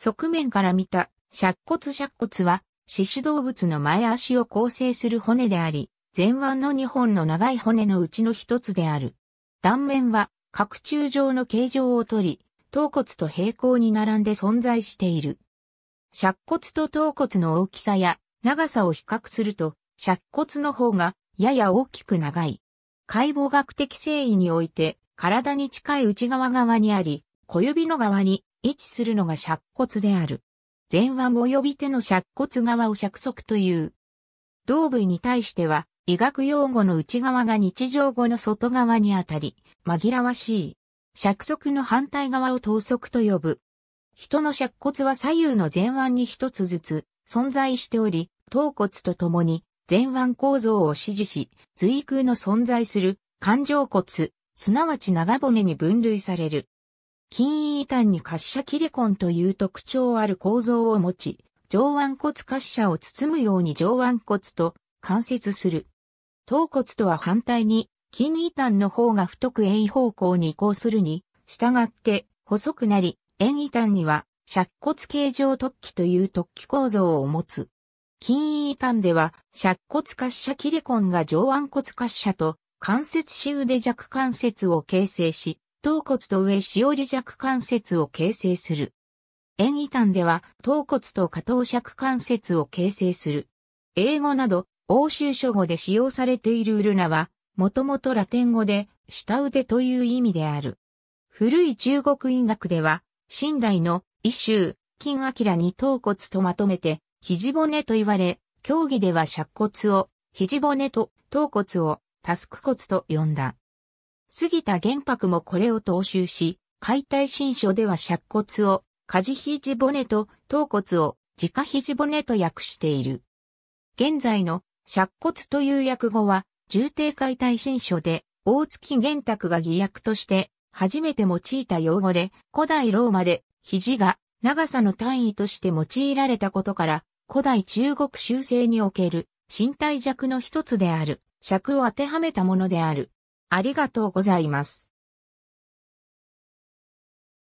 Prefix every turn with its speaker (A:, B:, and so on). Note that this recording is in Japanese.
A: 側面から見た、尺骨尺骨は、獅子動物の前足を構成する骨であり、前腕の2本の長い骨のうちの一つである。断面は、角柱状の形状をとり、頭骨と平行に並んで存在している。尺骨と頭骨の大きさや長さを比較すると、尺骨の方がやや大きく長い。解剖学的繊維において、体に近い内側側にあり、小指の側に位置するのが尺骨である。前腕及び手の尺骨側を尺足という。同部位に対しては、医学用語の内側が日常語の外側にあたり、紛らわしい。尺足の反対側を等足と呼ぶ。人の尺骨は左右の前腕に一つずつ存在しており、頭骨とともに前腕構造を支持し、随空の存在する感情骨、すなわち長骨に分類される。筋位端に滑車切れ根という特徴ある構造を持ち、上腕骨滑車を包むように上腕骨と関節する。頭骨とは反対に、筋位端の方が太く円位方向に移行するに、従って細くなり、円位端には、尺骨形状突起という突起構造を持つ。筋位端では、尺骨滑車切れ根が上腕骨滑車と、関節周で弱関節を形成し、頭骨と上しおり弱関節を形成する。縁異端では、頭骨と下頭尺関節を形成する。英語など、欧州諸語で使用されているウルナは、もともとラテン語で、下腕という意味である。古い中国医学では、新代の、異臭、金明に頭骨とまとめて、肘骨と言われ、競技では尺骨を、肘骨と頭骨を、タスク骨と呼んだ。杉田玄白もこれを踏襲し、解体新書では尺骨を、梶肘骨と頭骨を、直肘骨と訳している。現在の尺骨という訳語は、重低解体新書で、大月玄卓が偽訳として、初めて用いた用語で、古代ローマで、肘が長さの単位として用いられたことから、古代中国修正における身体弱の一つである、尺を当てはめたものである。ありがとうございます。